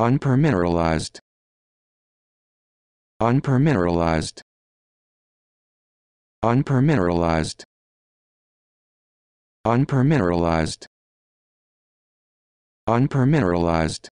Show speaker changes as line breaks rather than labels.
unpermineralized unpermineralized unpermineralized unpermineralized unpermineralized